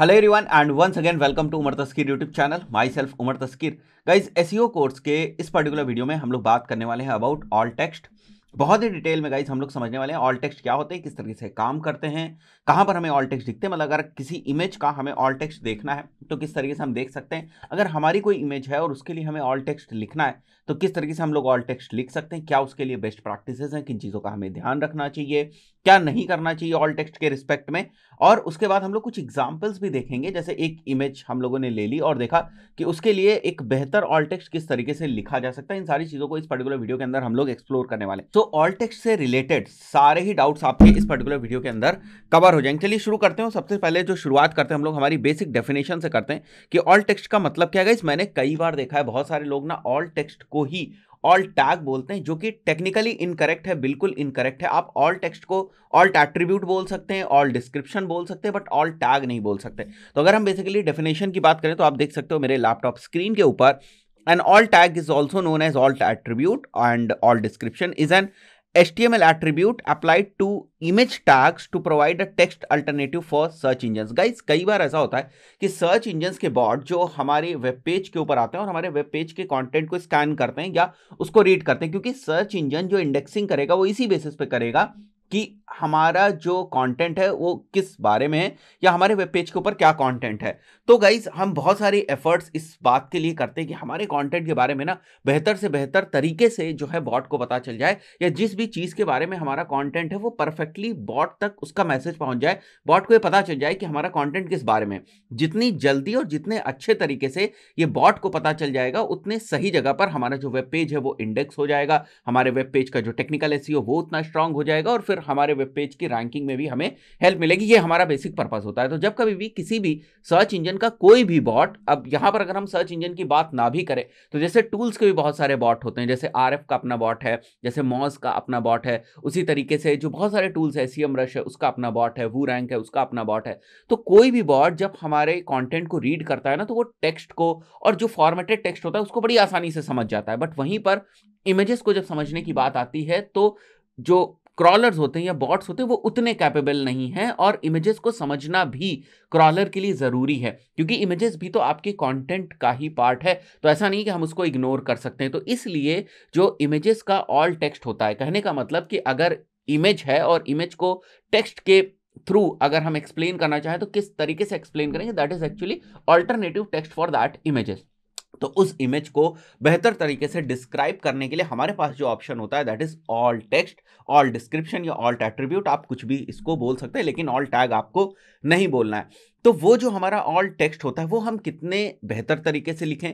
Hello everyone and once again welcome to Umar Taskeer YouTube channel myself Umar Taskeer guys SEO course के इस particular video में हम लोग बात करने वाले हैं अबाउट ऑल टेक्स्ट बहुत ही डिटेल में गाइस हम लोग समझने वाले हैं ऑल टेक्स्ट क्या होते हैं किस तरीके से काम करते हैं कहाँ पर हमें ऑल टेक्स्ट दिखते हैं मतलब अगर किसी इमेज का हमें ऑल टेक्स्ट देखना है तो किस तरीके से हम देख सकते हैं अगर हमारी कोई इमेज है और उसके लिए हमें ऑल टेक्स्ट लिखना है तो किस तरीके से हम लोग ऑल टेक्स्ट लिख सकते हैं क्या उसके लिए बेस्ट प्रैक्टिसेस हैं किन चीज़ों का हमें ध्यान रखना चाहिए क्या नहीं करना चाहिए ऑल टेक्स्ट के रिस्पेक्ट में और उसके बाद हम लोग कुछ एग्जाम्पल्स भी देखेंगे जैसे एक इमेज हम लोगों ने ले ली और देखा कि उसके लिए एक बेहतर ऑल टेक्स्ट किस तरीके से लिखा जा सकता है इन सारी चीज़ों को इस पर्टिकुलर वीडियो के अंदर हम लोग एक्सप्लोर करने वाले हैं सो ऑल टेक्स्ट से रिलेटेड सारे ही डाउट्स आपके इस पर्टिकुलर वीडियो के अंदर कवर हो जाएंगे चलिए शुरू करते हैं सबसे पहले जो शुरुआत करते हैं हम लोग हमारी बेसिक डेफिनेशन से करते हैं कि ऑल टेक्स्ट का मतलब क्या है इस मैंने कई बार देखा है बहुत सारे लोग ना ऑल टेक्स्ट को ही ऑल टैग बोलते हैं जो कि टेक्निकली इनकरेक्ट है बिल्कुल इनकरेक्ट है आप ऑल टेक्स्ट को ऑल एट्रीब्यूट बोल सकते हैं ऑल डिस्क्रिप्शन बोल सकते हैं बट ऑल टैग नहीं बोल सकते तो अगर हम बेसिकली डेफिनेशन की बात करें तो आप देख सकते हो मेरे लैपटॉप स्क्रीन के ऊपर and alt tag is also known as alt attribute and alt description is an HTML attribute applied to image tags to provide a text alternative for search engines. Guys, kai bar aisa hota hai ki search engines ke bot jo hamare web page ke upar aate hain aur hamare web page ke content ko scan karte hain ya usko read karte hain kyunki search engine jo indexing karega wo isi basis pe karega कि हमारा जो content है वो किस बारे में है या हमारे वेब पेज के ऊपर क्या कंटेंट है तो गाइज हम बहुत सारे एफर्ट्स इस बात के लिए करते हैं कि हमारे कंटेंट के बारे में ना बेहतर से बेहतर तरीके से जो है बॉट को पता चल जाए या जिस भी चीज़ के बारे में हमारा कंटेंट है वो परफेक्टली बॉट तक उसका मैसेज पहुंच जाए बॉट को ये पता चल जाए कि हमारा कॉन्टेंट किस बारे में जितनी जल्दी और जितने अच्छे तरीके से ये बॉट को पता चल जाएगा उतने सही जगह पर हमारा जो वेब पेज है वो इंडेक्स हो जाएगा हमारे वेब पेज का जो टेक्निकल एस e वो उतना स्ट्रांग हो जाएगा और फिर फिर हमारे वेब पेज की रैंकिंग में भी हमें हेल्प मिलेगी ये हमारा बेसिक पर्पज होता है तो जब कभी भी किसी भी सर्च इंजन का कोई भी बॉट अब यहाँ पर अगर हम सर्च इंजन की बात ना भी करें तो जैसे टूल्स के भी बहुत सारे बॉट होते हैं जैसे आर का अपना बॉट है जैसे मॉज का अपना बॉट है उसी तरीके से जो बहुत सारे टूल्स है सी रश है उसका अपना बॉट है वो रैंक है उसका अपना बॉट है तो कोई भी बॉट जब हमारे कॉन्टेंट को रीड करता है ना तो वो टेक्स्ट को और जो फॉर्मेटेड टेक्स्ट होता है उसको बड़ी आसानी से समझ जाता है बट वहीं पर इमेजेस को जब समझने की बात आती है तो जो क्रॉलर्स होते हैं या बॉट्स होते हैं वो उतने कैपेबल नहीं हैं और इमेजेस को समझना भी क्रॉलर के लिए ज़रूरी है क्योंकि इमेजेस भी तो आपके कंटेंट का ही पार्ट है तो ऐसा नहीं कि हम उसको इग्नोर कर सकते हैं तो इसलिए जो इमेजेस का ऑल टेक्स्ट होता है कहने का मतलब कि अगर इमेज है और इमेज को टेक्स्ट के थ्रू अगर हम एक्सप्लेन करना चाहें तो किस तरीके से एक्सप्लेन करेंगे that is actually alternative text for that images तो उस इमेज को बेहतर तरीके से डिस्क्राइब करने के लिए हमारे पास जो ऑप्शन होता है that is alt text alt description या ऑल एट्रीब्यूट आप कुछ भी इसको बोल सकते हैं लेकिन ऑल टैग आपको नहीं बोलना है तो वो जो हमारा ऑल टेक्स्ट होता है वो हम कितने बेहतर तरीके से लिखें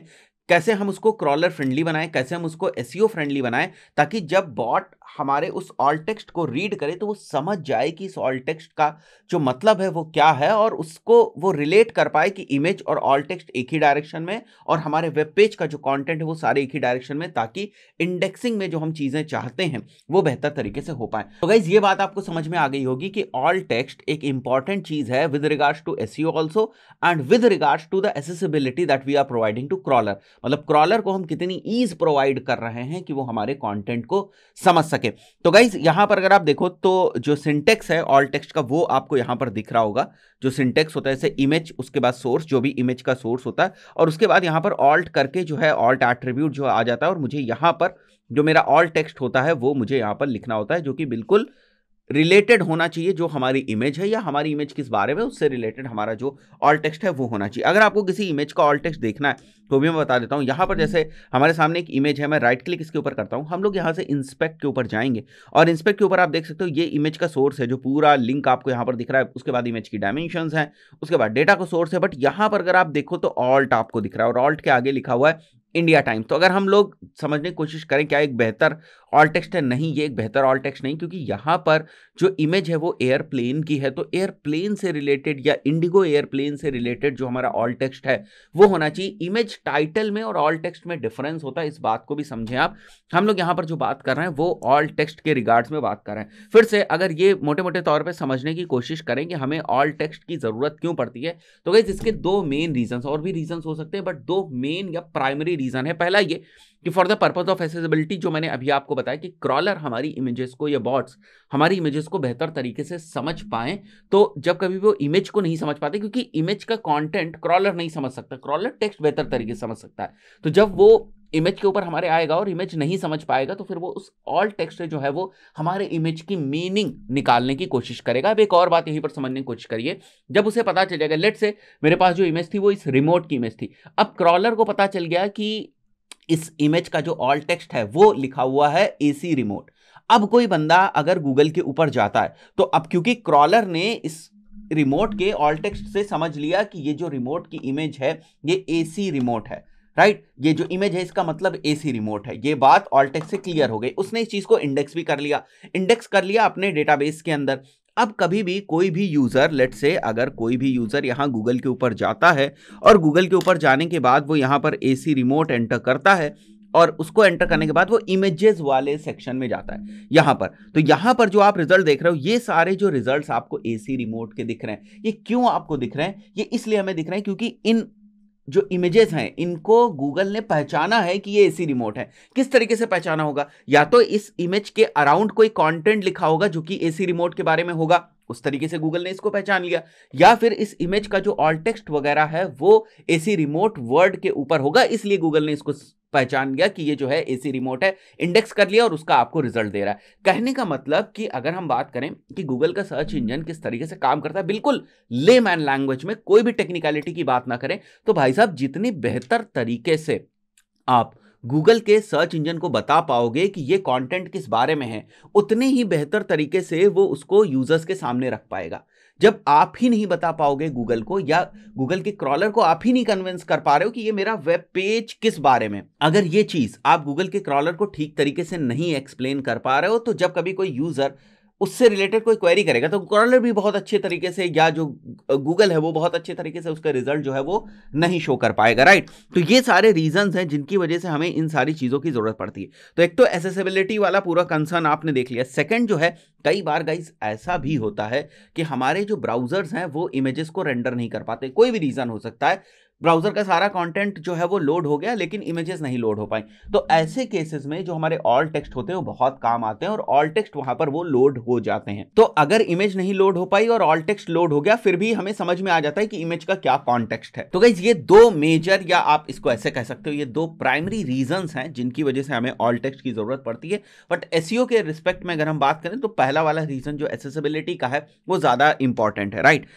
कैसे हम उसको क्रॉलर फ्रेंडली बनाएं कैसे हम उसको एस फ्रेंडली e बनाएं ताकि जब बॉट हमारे उस ऑल टेक्स्ट को रीड करे तो वो समझ जाए कि इस ऑल टेक्स्ट का जो मतलब है वो क्या है और उसको वो रिलेट कर पाए कि इमेज और ऑल टेक्स्ट एक ही डायरेक्शन में और हमारे वेब पेज का जो कंटेंट है वो सारे एक ही डायरेक्शन में ताकि इंडेक्सिंग में जो हम चीज़ें चाहते हैं वो बेहतर तरीके से हो पाए तो गाइज ये बात आपको समझ में आ गई होगी कि ऑल टेक्स्ट एक इंपॉर्टेंट चीज़ है with regards to SEO also and with regards to the accessibility that we are providing to crawler मतलब क्रॉलर को हम कितनी ईज प्रोवाइड कर रहे हैं कि वो हमारे कॉन्टेंट को समझ सके करके तो गाइज यहां पर अगर आप देखो तो जो सिंटेक्स है ऑल टेक्स्ट का वो आपको यहां पर दिख रहा होगा जो सिंटेक्स होता है जैसे इमेज उसके बाद सोर्स जो भी इमेज का सोर्स होता है और उसके बाद यहां पर ऑल्ट करके जो है ऑल्ट एट्रीब्यूट जो आ जाता है और मुझे यहां पर जो मेरा ऑल टेक्स्ट होता है वो मुझे यहां पर लिखना होता है जो कि बिल्कुल रिलेटेड होना चाहिए जो हमारी इमेज है या हमारी इमेज किस बारे में उससे रिलेटेड हमारा जो ऑल टेक्स्ट है वो होना चाहिए अगर आपको किसी इमेज का ऑल टेक्स्ट देखना है तो भी मैं बता देता हूँ यहाँ पर जैसे हमारे सामने एक इमेज है मैं राइट क्लिक इसके ऊपर करता हूँ हम लोग यहाँ से इंस्पेक्ट के ऊपर जाएंगे और इंस्पेक्ट के ऊपर आप देख सकते हो ये इमेज का सोर्स है जो पूरा लिंक आपको यहाँ पर दिख रहा है उसके बाद इमेज की डायमेंशन है उसके बाद डेटा का सोर्स है बट यहाँ पर अगर आप देखो तो ऑल्ट आपको दिख रहा है और ऑल्ट के आगे लिखा हुआ है इंडिया टाइम तो अगर हम लोग समझने की कोशिश करें क्या एक बेहतर ऑल टेक्स्ट है नहीं ये एक बेहतर ऑल टेक्स्ट नहीं क्योंकि यहाँ पर जो इमेज है वो एयरप्लेन की है तो एयरप्लेन से रिलेटेड या इंडिगो एयरप्लेन से रिलेटेड जो हमारा ऑल टेक्स्ट है वो होना चाहिए इमेज टाइटल में और ऑल टेक्स्ट में डिफरेंस होता है इस बात को भी समझें आप हम लोग यहाँ पर जो बात कर रहे हैं वो ऑल टेक्स्ट के रिगार्ड्स में बात कर रहे हैं फिर से अगर ये मोटे मोटे तौर पर समझने की कोशिश करें कि हमें ऑल टेक्स्ट की ज़रूरत क्यों पड़ती है तो गई इसके दो मेन रीजन्स और भी रीजन्स हो सकते हैं बट दो मेन या प्राइमरी रीज़न है पहला ये कि for the purpose of accessibility जो मैंने अभी आपको बताया कि क्रॉलर हमारी इमेजेस को या बॉट्स हमारी इमेजेस को बेहतर तरीके से समझ पाए तो जब कभी वो इमेज को नहीं समझ पाते क्योंकि इमेज का कंटेंट क्रॉलर नहीं समझ सकता क्रॉलर टेक्स्ट बेहतर तरीके से समझ सकता है तो जब वो इमेज के ऊपर हमारे आएगा और इमेज नहीं समझ पाएगा तो फिर वो उस ऑल टेक्स्ट जो है वो हमारे इमेज की मीनिंग निकालने की कोशिश करेगा अब एक और बात यहीं पर समझने की कोशिश करिए जब उसे पता चल जाएगा लेट से मेरे पास जो इमेज थी वो इस रिमोट की इमेज थी अब क्रॉलर को पता चल गया कि इस इमेज का जो ऑल टेक्स्ट है वो लिखा हुआ है एसी रिमोट अब कोई बंदा अगर गूगल के ऊपर जाता है तो अब क्योंकि क्रॉलर ने इस रिमोट के ऑल टेक्स्ट से समझ लिया कि ये जो रिमोट की इमेज है ये एसी रिमोट है राइट right? ये जो इमेज है इसका मतलब एसी रिमोट है ये बात ऑल ऑलटेक्स से क्लियर हो गई उसने इस चीज़ को इंडेक्स भी कर लिया इंडेक्स कर लिया अपने डेटाबेस के अंदर अब कभी भी कोई भी यूज़र लेट से अगर कोई भी यूज़र यहाँ गूगल के ऊपर जाता है और गूगल के ऊपर जाने के बाद वो यहाँ पर ए सी रिमोट एंटर करता है और उसको एंटर करने के बाद वो इमेजेस वाले सेक्शन में जाता है यहाँ पर तो यहाँ पर जो आप रिजल्ट देख रहे हो ये सारे जो रिजल्ट्स आपको एसी रिमोट के दिख रहे हैं ये क्यों आपको दिख रहे हैं ये इसलिए हमें दिख रहे हैं क्योंकि इन जो इमेजेस हैं इनको गूगल ने पहचाना है कि ये एसी रिमोट है किस तरीके से पहचाना होगा या तो इस इमेज के अराउंड कोई कंटेंट लिखा होगा जो कि एसी रिमोट के बारे में होगा उस तरीके से गूगल ने इसको पहचान लिया या फिर इस इमेज का जो ऑल टेक्स्ट वगैरह है वो एसी रिमोट वर्ड के ऊपर होगा इसलिए गूगल ने इसको पहचान लिया कि ये जो है एसी रिमोट है इंडेक्स कर लिया और उसका आपको रिजल्ट दे रहा है कहने का मतलब कि अगर हम बात करें कि गूगल का सर्च इंजन किस तरीके से काम करता है बिल्कुल ले मैन लैंग्वेज में कोई भी टेक्निकलिटी की बात ना करें तो भाई साहब जितनी बेहतर तरीके से आप गूगल के सर्च इंजन को बता पाओगे कि ये कंटेंट किस बारे में है उतने ही बेहतर तरीके से वो उसको यूजर्स के सामने रख पाएगा जब आप ही नहीं बता पाओगे गूगल को या गूगल के क्रॉलर को आप ही नहीं कन्विंस कर पा रहे हो कि ये मेरा वेब पेज किस बारे में अगर ये चीज आप गूगल के क्रॉलर को ठीक तरीके से नहीं एक्सप्लेन कर पा रहे हो तो जब कभी कोई यूजर उससे रिलेटेड कोई क्वेरी करेगा तो क्रॉलर भी बहुत अच्छे तरीके से या जो गूगल है वो बहुत अच्छे तरीके से उसका रिजल्ट जो है वो नहीं शो कर पाएगा राइट तो ये सारे रीजंस हैं जिनकी वजह से हमें इन सारी चीज़ों की ज़रूरत पड़ती है तो एक तो एसेसिबिलिटी वाला पूरा कंसर्न आपने देख लिया सेकेंड जो है कई बार गाइज ऐसा भी होता है कि हमारे जो ब्राउजर्स हैं वो इमेजेस को रेंडर नहीं कर पाते कोई भी रीज़न हो सकता है ब्राउज़र का सारा कंटेंट जो है वो लोड हो गया लेकिन इमेजेस नहीं लोड हो पाई तो ऐसे केसेस में जो हमारे ऑल टेक्स्ट होते हैं वो बहुत काम आते हैं और ऑल टेक्स्ट वहां पर वो लोड हो जाते हैं तो अगर इमेज नहीं लोड हो पाई और ऑल टेक्स्ट लोड हो गया फिर भी हमें समझ में आ जाता है कि इमेज का क्या कॉन्टेक्स्ट है तो गाइज ये दो मेजर या आप इसको ऐसे कह सकते हो ये दो प्राइमरी रीजन हैं जिनकी वजह से हमें ऑल टेक्स्ट की जरूरत पड़ती है बट एस e के रिस्पेक्ट में अगर हम बात करें तो पहला वाला रीजन जो एसेसिबिलिटी का है वो ज्यादा इंपॉर्टेंट है राइट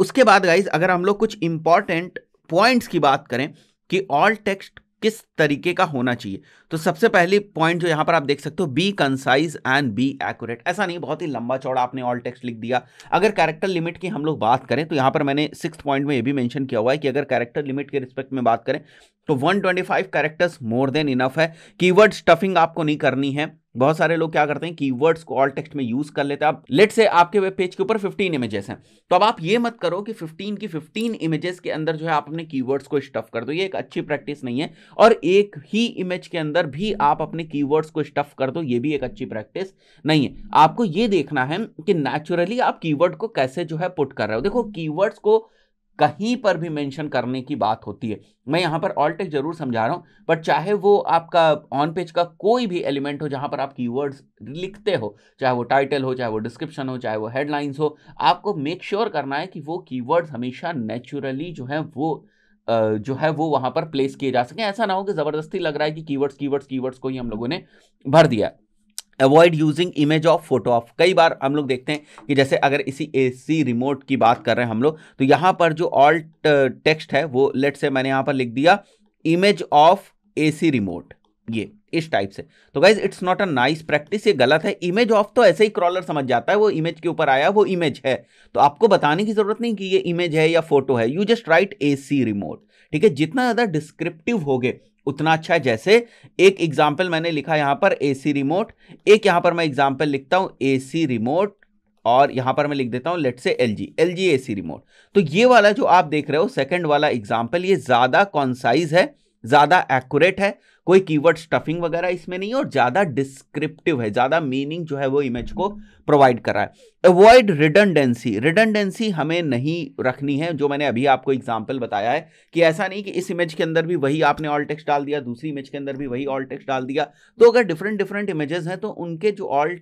उसके बाद गाइज अगर हम लोग कुछ इंपॉर्टेंट पॉइंट्स की बात करें कि ऑल टेक्स्ट किस तरीके का होना चाहिए तो सबसे पहली पॉइंट जो यहां पर आप देख सकते हो be concise and be accurate ऐसा नहीं बहुत ही लंबा चौड़ा आपने ऑल टेक्स्ट लिख दिया अगर कैरेक्टर लिमिट की हम लोग बात करें तो यहां पर मैंने सिक्स पॉइंट में यह भी मेंशन किया हुआ है कि अगर कैरेक्टर लिमिट के रिस्पेक्ट में बात करें तो 125 कैरेक्टर्स मोर देन इनफ है कीवर्ड स्टफिंग आपको नहीं करनी है बहुत सारे लोग क्या करते हैं कीवर्ड्स को ऑल टेक्स्ट में यूज कर लेते हैं आप लेट से आपके वेब पेज के ऊपर 15 इमेजेस हैं तो अब आप ये मत करो कि 15 की 15 इमेजेस के अंदर जो है आप अपने कीवर्ड्स को स्टफ कर दो ये एक अच्छी प्रैक्टिस नहीं है और एक ही इमेज के अंदर भी आप अपने कीवर्ड्स को स्टफ कर दो ये भी एक अच्छी प्रैक्टिस नहीं है आपको ये देखना है कि नेचुरली आप कीवर्ड को कैसे जो है पुट कर रहे हो देखो कीवर्ड्स को कहीं पर भी मेंशन करने की बात होती है मैं यहाँ पर ऑल टेक्स्ट जरूर समझा रहा हूँ बट चाहे वो आपका ऑन पेज का कोई भी एलिमेंट हो जहाँ पर आप कीवर्ड्स लिखते हो चाहे वो टाइटल हो चाहे वो डिस्क्रिप्शन हो चाहे वो हेडलाइंस हो आपको मेक श्योर sure करना है कि वो कीवर्ड्स हमेशा नेचुरली जो है वो जो है वो वहाँ पर प्लेस किए जा सकें ऐसा ना हो कि ज़बरदस्ती लग रहा है कि कीवर्ड्स कीवर्ड्स कीवर्ड्स को ही हम लोगों ने भर दिया avoid using image of photo of कई बार हम लोग देखते हैं कि जैसे अगर इसी एसी रिमोट की बात कर रहे हैं हम लोग तो यहाँ पर जो ऑल्ट टेक्स्ट है वो लेट से मैंने यहाँ पर लिख दिया इमेज ऑफ एसी रिमोट ये इस टाइप से तो guys it's not a nice practice ये गलत है इमेज ऑफ तो ऐसे ही क्रॉलर समझ जाता है वो इमेज के ऊपर आया वो इमेज है तो आपको बताने की जरूरत नहीं कि ये इमेज है या फोटो है you just write A C remote ठीक है जितना ज़्यादा डिस्क्रिप्टिव गए उतना अच्छा है जैसे एक एग्जाम्पल मैंने लिखा यहां पर ए सी रिमोट एक यहां पर मैं एग्जाम्पल लिखता हूं ए सी रिमोट और यहां पर मैं लिख देता हूं let's say L G L G A C remote तो ये वाला जो आप देख रहे हो सेकेंड वाला एग्जाम्पल ये ज़्यादा कॉन्साइज है ज़्यादा एक्यूरेट है कोई कीवर्ड स्टफिंग वगैरह इसमें नहीं है और ज़्यादा डिस्क्रिप्टिव है ज़्यादा मीनिंग जो है वो इमेज को प्रोवाइड कर रहा है अवॉइड रिडंडेंसी रिडंडेंसी हमें नहीं रखनी है जो मैंने अभी आपको एग्जाम्पल बताया है कि ऐसा नहीं कि इस इमेज के अंदर भी वही आपने ऑल टेक्स्ट डाल दिया दूसरी इमेज के अंदर भी वही ऑल टेक्स्ट डाल दिया तो अगर डिफरेंट डिफरेंट इमेजेस हैं तो उनके जो ऑल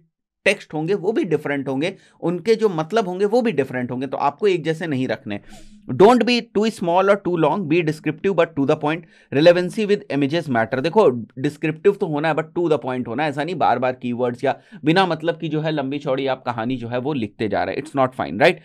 टेक्स्ट होंगे वो भी डिफरेंट होंगे उनके जो मतलब होंगे वो भी डिफरेंट होंगे तो आपको एक जैसे नहीं रखने डोंट बी टू स्मॉल और too long be descriptive but to the point relevancy with images matter देखो डिस्क्रिप्टिव तो होना है बट टू द पॉइंट होना है ऐसा नहीं बार बार की या बिना मतलब की जो है लंबी चौड़ी आप कहानी जो है वो लिखते जा रहे हैं it's not fine right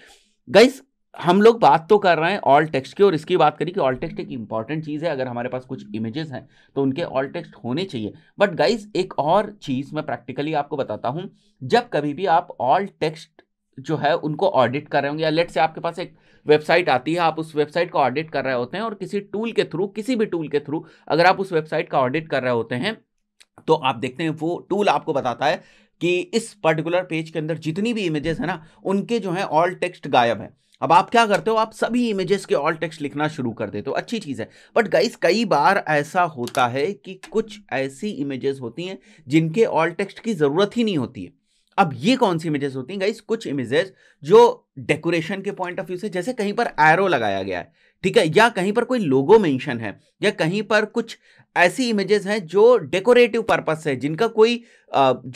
guys हम लोग बात तो कर रहे हैं ऑल टेक्स्ट की और इसकी बात करी कि ऑल टेक्स्ट एक इंपॉर्टेंट चीज़ है अगर हमारे पास कुछ इमेजेस हैं तो उनके ऑल टेक्स्ट होने चाहिए बट गाइज एक और चीज़ मैं प्रैक्टिकली आपको बताता हूँ जब कभी भी आप ऑल टेक्स्ट जो है उनको ऑडिट कर रहे होंगे या लेट से आपके पास एक वेबसाइट आती है आप उस वेबसाइट का ऑडिट कर रहे होते हैं और किसी टूल के थ्रू किसी भी टूल के थ्रू अगर आप उस वेबसाइट का ऑडिट कर रहे होते हैं तो आप देखते हैं वो टूल आपको बताता है कि इस पर्टिकुलर पेज के अंदर जितनी भी इमेजेस है ना उनके जो है ऑल टेक्स्ट गायब है अब आप क्या करते हो आप सभी इमेजेस के ऑल टेक्स्ट लिखना शुरू कर देते हो अच्छी चीज़ है बट गाइस कई बार ऐसा होता है कि कुछ ऐसी इमेजेस होती हैं जिनके ऑल टेक्स्ट की ज़रूरत ही नहीं होती है अब ये कौन सी इमेजेस होती हैं गाइस कुछ इमेजेस जो डेकोरेशन के पॉइंट ऑफ व्यू से जैसे कहीं पर एरो लगाया गया है ठीक है या कहीं पर कोई लोगो मेंशन है या कहीं पर कुछ ऐसी इमेजेस हैं जो डेकोरेटिव पर्पस है जिनका कोई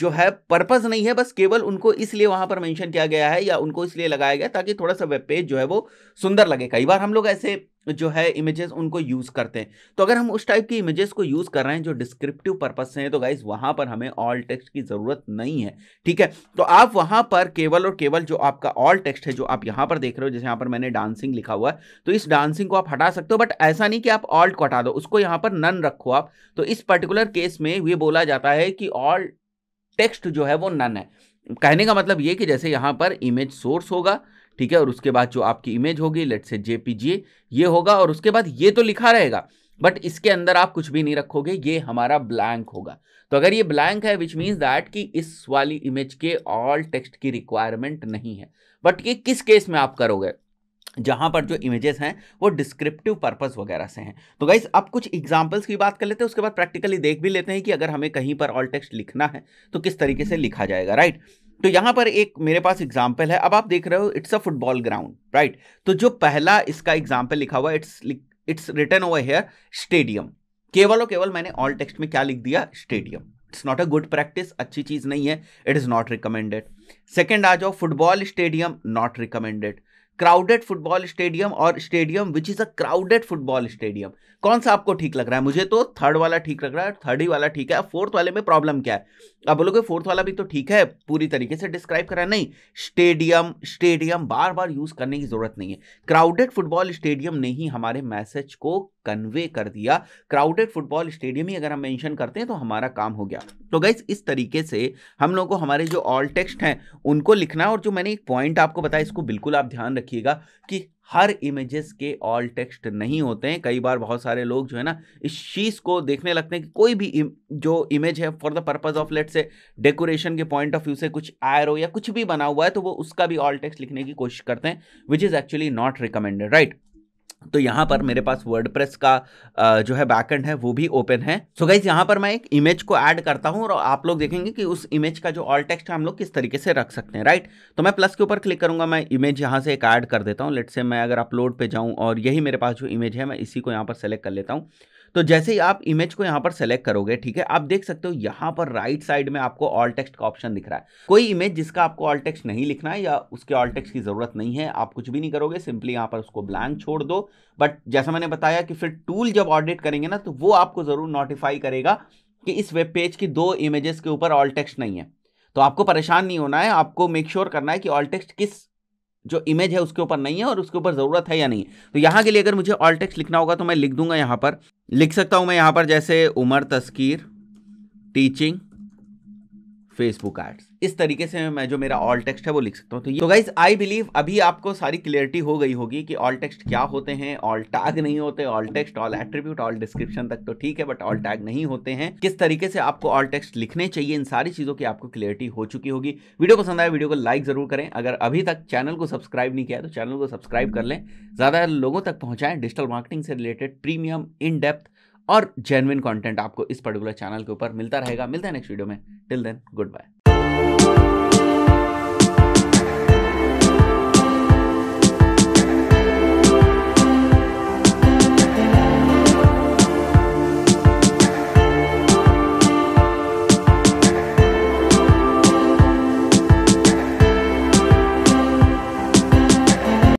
जो है पर्पस नहीं है बस केवल उनको इसलिए वहां पर मेंशन किया गया है या उनको इसलिए लगाया गया ताकि थोड़ा सा वेब पेज जो है वो सुंदर लगे कई बार हम लोग ऐसे जो है इमेजेस उनको यूज़ करते हैं तो अगर हम उस टाइप की इमेजेस को यूज़ कर रहे हैं जो डिस्क्रिप्टिव पर्पज से हैं तो गाइज वहाँ पर हमें ऑल टेक्स्ट की ज़रूरत नहीं है ठीक है तो आप वहाँ पर केवल और केवल जो आपका ऑल टेक्स्ट है जो आप यहाँ पर देख रहे हो जैसे यहाँ पर मैंने डांसिंग लिखा हुआ है तो इस डांसिंग को आप हटा सकते हो बट ऐसा नहीं कि आप ऑल्ट को हटा दो उसको यहाँ पर नन रखो आप तो इस पर्टिकुलर केस में ये बोला जाता है कि ऑल टेक्स्ट जो है वो नन है कहने का मतलब ये कि जैसे यहाँ पर इमेज सोर्स होगा ठीक है और उसके बाद जो आपकी इमेज होगी लेट से जे ये होगा और उसके बाद ये तो लिखा रहेगा बट इसके अंदर आप कुछ भी नहीं रखोगे ये हमारा ब्लैंक होगा तो अगर ये ब्लैंक है विच मीन्स दैट कि इस वाली इमेज के ऑल टेक्स्ट की रिक्वायरमेंट नहीं है बट ये किस केस में आप करोगे जहां पर जो इमेजेस हैं वो डिस्क्रिप्टिव पर्पस वगैरह से हैं तो गाइज अब कुछ एग्जांपल्स की बात कर लेते हैं उसके बाद प्रैक्टिकली देख भी लेते हैं कि अगर हमें कहीं पर ऑल टेक्स्ट लिखना है तो किस तरीके से लिखा जाएगा राइट right? तो यहां पर एक मेरे पास एग्जाम्पल है अब आप देख रहे हो it's a football ground right तो जो पहला इसका एग्जाम्पल लिखा हुआ it's it's written over here stadium केवल और केवल मैंने ऑल टेक्स्ट में क्या लिख दिया stadium it's not a good practice अच्छी चीज़ नहीं है it is not recommended second आ जाओ football stadium not recommended crowded football stadium और stadium which is a crowded football stadium कौन सा आपको ठीक लग रहा है मुझे तो थर्ड वाला ठीक लग रहा है थर्ड ही वाला ठीक है फोर्थ वाले में प्रॉब्लम क्या है अब बोलोगे फोर्थ वाला भी तो ठीक है पूरी तरीके से डिस्क्राइब करा नहीं स्टेडियम स्टेडियम बार बार यूज करने की जरूरत नहीं है क्राउडेड फुटबॉल स्टेडियम ने ही हमारे मैसेज को कन्वे कर दिया क्राउडेड फुटबॉल स्टेडियम ही अगर हम मेंशन करते हैं तो हमारा काम हो गया तो गाइज इस तरीके से हम लोगों को हमारे जो ऑल टेक्स्ट हैं उनको लिखना है और जो मैंने एक पॉइंट आपको बताया इसको बिल्कुल आप ध्यान रखिए रखिएगा कि हर इमेजेस के ऑल टेक्स्ट नहीं होते हैं कई बार बहुत सारे लोग जो है ना इस चीज़ को देखने लगते हैं कि कोई भी इम, जो इमेज है for the purpose of let's say decoration के पॉइंट ऑफ व्यू से कुछ आयरो या कुछ भी बना हुआ है तो वो उसका भी ऑल टेक्स्ट लिखने की कोशिश करते हैं which is actually not recommended right तो यहाँ पर मेरे पास वर्ड का जो है बैकएंड है वो भी ओपन है सो so गाइज यहाँ पर मैं एक इमेज को ऐड करता हूँ और आप लोग देखेंगे कि उस इमेज का जो ऑल टेक्स्ट है हम लोग किस तरीके से रख सकते हैं राइट तो मैं प्लस के ऊपर क्लिक करूंगा मैं इमेज यहाँ से एक ऐड कर देता हूँ लेट से मैं अगर अपलोड पर जाऊँ और यही मेरे पास जो इमेज है मैं इसी को यहाँ पर सेलेक्ट कर लेता हूँ तो जैसे ही आप इमेज को यहां पर सेलेक्ट करोगे ठीक है आप देख सकते हो यहां पर राइट साइड में आपको ऑल टेक्स्ट का ऑप्शन दिख रहा है कोई इमेज जिसका आपको ऑल टेक्स्ट नहीं लिखना है या उसके ऑल टेक्स्ट की ज़रूरत नहीं है आप कुछ भी नहीं करोगे सिंपली यहां पर उसको ब्लैंक छोड़ दो बट जैसा मैंने बताया कि फिर टूल जब ऑडिट करेंगे ना तो वो आपको ज़रूर नोटिफाई करेगा कि इस वेब पेज की दो इमेजेस के ऊपर ऑल टेक्स्ट नहीं है तो आपको परेशान नहीं होना है आपको मेक श्योर sure करना है कि ऑल टेक्स्ट किस जो इमेज है उसके ऊपर नहीं है और उसके ऊपर ज़रूरत है या नहीं तो यहां के लिए अगर मुझे ऑल टेक्स्ट लिखना होगा तो मैं लिख दूंगा यहां पर लिख सकता हूं मैं यहां पर जैसे Umar Taskeer teaching Facebook ads इस तरीके से मैं जो मेरा ऑल टेक्स्ट है वो लिख सकता हूँ तो, तो गाइज आई बिलीव अभी आपको सारी क्लियरिटी हो गई होगी कि ऑल टेक्स्ट क्या होते हैं ऑल टैग नहीं होते alt text alt attribute alt description तक तो ठीक है बट ऑल टैग नहीं होते हैं किस तरीके से आपको ऑल टेक्स्ट लिखने चाहिए इन सारी चीज़ों की आपको क्लियरिटी हो चुकी होगी वीडियो पसंद आया वीडियो को लाइक जरूर करें अगर अभी तक चैनल को सब्सक्राइब नहीं किया तो चैनल को सब्सक्राइब कर लें ज़्यादा लोगों तक पहुंचाएं डिजिटल मार्केटिंग से रिलेटेड प्रीमियम इन डेप्थ और जेनविन कंटेंट आपको इस पर्टिकुलर चैनल के ऊपर मिलता रहेगा मिलता है नेक्स्ट वीडियो में टिल देन गुड बाय